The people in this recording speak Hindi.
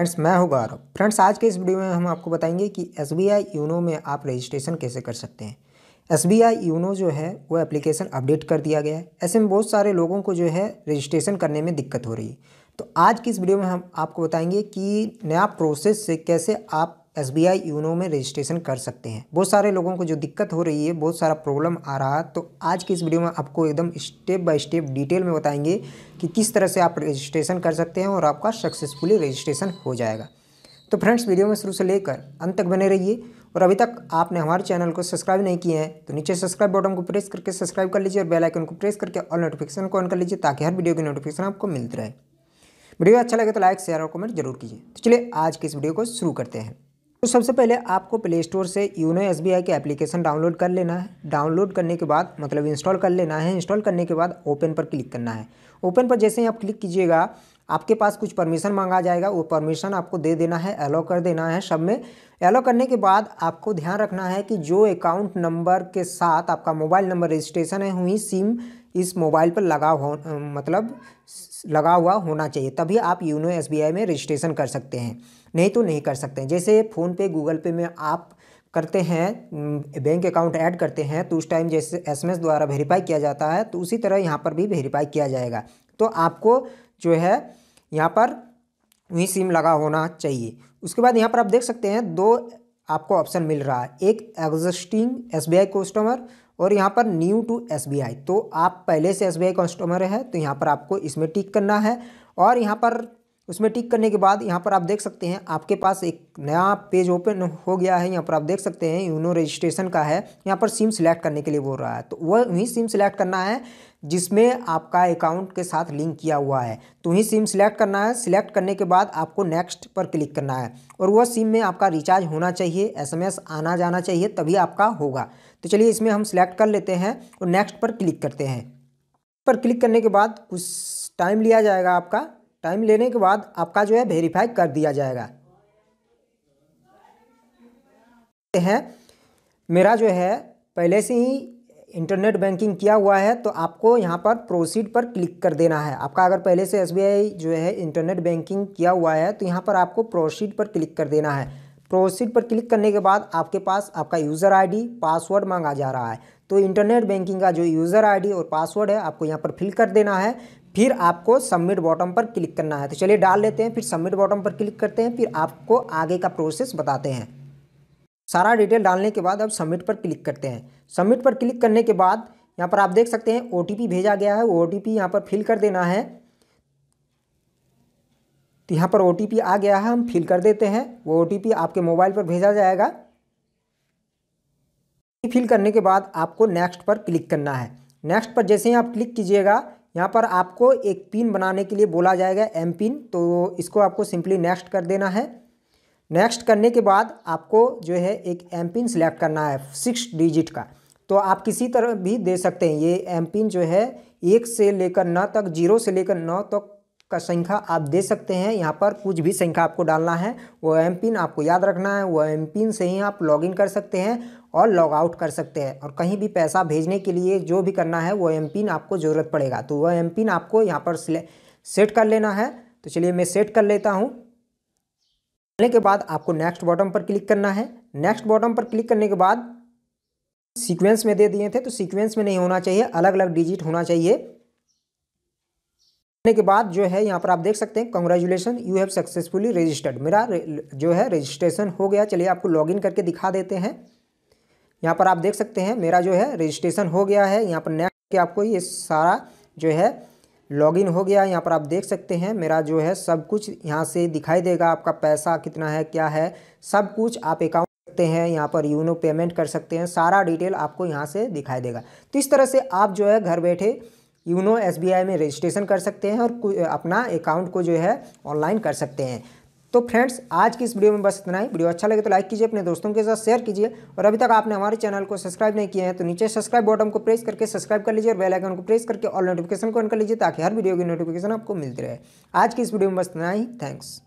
फ्रेंड्स मैं हूं गौरव फ्रेंड्स आज के इस वीडियो में हम आपको बताएंगे कि एस बी आई यूनो में आप रजिस्ट्रेशन कैसे कर सकते हैं एस बी आई यूनो जो है वो एप्लीकेशन अपडेट कर दिया गया है ऐसे में बहुत सारे लोगों को जो है रजिस्ट्रेशन करने में दिक्कत हो रही है तो आज की इस वीडियो में हम आपको बताएंगे कि नया प्रोसेस से कैसे आप एस बी आई यूनो में रजिस्ट्रेशन कर सकते हैं बहुत सारे लोगों को जो दिक्कत हो रही है बहुत सारा प्रॉब्लम आ रहा है तो आज की इस वीडियो में आपको एकदम स्टेप बाय स्टेप डिटेल में बताएंगे कि किस तरह से आप रजिस्ट्रेशन कर सकते हैं और आपका सक्सेसफुली रजिस्ट्रेशन हो जाएगा तो फ्रेंड्स वीडियो में शुरू से लेकर अंत तक बने रहिए और अभी तक आपने हमारे चैनल को सब्सक्राइब नहीं किए हैं तो नीचे सब्सक्राइब बटन को प्रेस करके सब्सक्राइब कर लीजिए और बेल आइकन को प्रेस करके ऑल नोटिफिकेशन को ऑन कर लीजिए ताकि हर वीडियो की नोटिफिकेशन आपको मिलती रहे वीडियो अच्छा लगे तो लाइक शेयर और कमेंट जरूर कीजिए तो चलिए आज की इस वीडियो को शुरू करते हैं तो सबसे पहले आपको प्ले स्टोर से यूनो एस बी आई के एप्लीकेशन डाउनलोड कर लेना है डाउनलोड करने के बाद मतलब इंस्टॉल कर लेना है इंस्टॉल करने के बाद ओपन पर क्लिक करना है ओपन पर जैसे ही आप क्लिक कीजिएगा आपके पास कुछ परमिशन मांगा जाएगा वो परमिशन आपको दे देना है अलाउ कर देना है सब में अलाउ करने के बाद आपको ध्यान रखना है कि जो अकाउंट नंबर के साथ आपका मोबाइल नंबर रजिस्ट्रेशन है हुई सिम इस मोबाइल पर लगा हो मतलब लगा हुआ होना चाहिए तभी आप यूनो एस में रजिस्ट्रेशन कर सकते हैं नहीं तो नहीं कर सकते हैं जैसे फ़ोनपे गूगल पे में आप करते हैं बैंक अकाउंट ऐड करते हैं तो उस टाइम जैसे एसएमएस द्वारा वेरीफाई किया जाता है तो उसी तरह यहाँ पर भी वेरीफाई किया जाएगा तो आपको जो है यहाँ पर वही सिम लगा होना चाहिए उसके बाद यहाँ पर आप देख सकते हैं दो आपको ऑप्शन मिल रहा है एक एग्जिस्टिंग एस कस्टमर और यहाँ पर न्यू टू एस तो आप पहले से एस कस्टमर है तो यहाँ पर आपको इसमें टिक करना है और यहाँ पर उसमें टिक करने के बाद यहाँ पर आप देख सकते हैं आपके पास एक नया पेज ओपन हो गया है यहाँ पर आप देख सकते हैं यूनो रजिस्ट्रेशन का है यहाँ पर सिम सिलेक्ट करने के लिए बोल रहा है तो वह वहीं सिम सिलेक्ट करना है जिसमें आपका अकाउंट के साथ लिंक किया हुआ है तो ही सिम सिलेक्ट करना है सिलेक्ट करने के बाद आपको नेक्स्ट पर क्लिक करना है और वह सिम में आपका रिचार्ज होना चाहिए एसएमएस आना जाना चाहिए तभी आपका होगा तो चलिए इसमें हम सिलेक्ट कर लेते हैं और नेक्स्ट पर क्लिक करते हैं पर क्लिक करने के बाद कुछ टाइम लिया जाएगा आपका टाइम लेने के बाद आपका जो है वेरीफाई कर दिया जाएगा हैं मेरा जो है पहले से ही इंटरनेट बैंकिंग किया हुआ है तो आपको यहाँ पर प्रोसीड पर क्लिक कर देना है आपका अगर पहले से एस जो है इंटरनेट बैंकिंग किया हुआ है तो यहाँ पर आपको प्रोसीड पर क्लिक कर देना है प्रोसीड पर क्लिक करने के बाद आपके पास आपका यूज़र आईडी पासवर्ड मांगा जा रहा है तो इंटरनेट बैंकिंग का जो यूज़र आईडी और पासवर्ड है आपको यहाँ पर फिल कर देना है फिर आपको सबमिट बॉटम पर क्लिक करना है तो चलिए डाल लेते हैं फिर सबमिट बॉटम पर क्लिक करते हैं फिर आपको आगे का प्रोसेस बताते हैं सारा डिटेल डालने के बाद अब सबमिट पर क्लिक करते हैं सबमिट पर क्लिक करने के बाद यहाँ पर आप देख सकते हैं ओ भेजा गया है ओ टी यहाँ पर फिल कर देना है तो यहाँ पर ओ आ गया है हम फिल कर देते हैं वो ओ आपके मोबाइल पर भेजा जाएगा फिल करने के बाद आपको नेक्स्ट पर क्लिक करना है नेक्स्ट पर जैसे ही आप क्लिक कीजिएगा यहाँ पर आपको एक पिन बनाने के लिए बोला जाएगा एम पिन तो इसको आपको सिंपली नेक्स्ट कर देना है नेक्स्ट करने के बाद आपको जो है एक एम पिन सिलेक्ट करना है सिक्स डिजिट का तो आप किसी तरह भी दे सकते हैं ये एम पिन जो है एक से लेकर नौ तक जीरो से लेकर नौ तक का संख्या आप दे सकते हैं यहाँ पर कुछ भी संख्या आपको डालना है वो एम पिन आपको याद रखना है वो एम पिन से ही आप लॉगिन कर सकते हैं और लॉग आउट कर सकते हैं और कहीं भी पैसा भेजने के लिए जो भी करना है वो एम पिन आपको ज़रूरत पड़ेगा तो वह एम पिन आपको यहाँ पर सेट कर लेना है तो चलिए मैं सेट कर लेता हूँ करने के बाद आपको नेक्स्ट बॉटम पर क्लिक करना है नेक्स्ट बॉटम पर क्लिक करने के बाद सीक्वेंस में दे दिए थे तो सीक्वेंस में नहीं होना चाहिए अलग अलग डिजिट होना चाहिए करने के बाद जो है यहाँ पर आप देख सकते हैं congratulations you have successfully registered मेरा जो है रजिस्ट्रेशन हो गया चलिए आपको लॉगिन करके दिखा देते हैं यहाँ पर आप देख सकते हैं मेरा जो है रजिस्ट्रेशन हो गया है यहाँ पर नेक्स्ट आपको ये सारा जो है लॉगिन हो गया यहाँ पर आप देख सकते हैं मेरा जो है सब कुछ यहाँ से दिखाई देगा आपका पैसा कितना है क्या है सब कुछ आप अकाउंट सकते हैं यहाँ पर यूनो पेमेंट कर सकते हैं सारा डिटेल आपको यहाँ से दिखाई देगा तो इस तरह से आप जो है घर बैठे यूनो एस में रजिस्ट्रेशन कर सकते हैं और अपना अकाउंट को जो है ऑनलाइन कर सकते हैं तो फ्रेंड्स आज की इस वीडियो में बस इतना ही वीडियो अच्छा लगे तो लाइक कीजिए अपने दोस्तों के साथ शेयर कीजिए और अभी तक आपने हमारे चैनल को सब्सक्राइब नहीं किया है तो नीचे सब्सक्राइब बटन को प्रेस करके सब्सक्राइब कर लीजिए और बेल आइकन को प्रेस करके ऑल नोटिफिकेशन को ऑन कर लीजिए ताकि हर वीडियो की नोटिफिकेशन आपको मिलती रहे आज की इस वीडियो में बस इतना ही थैंक्स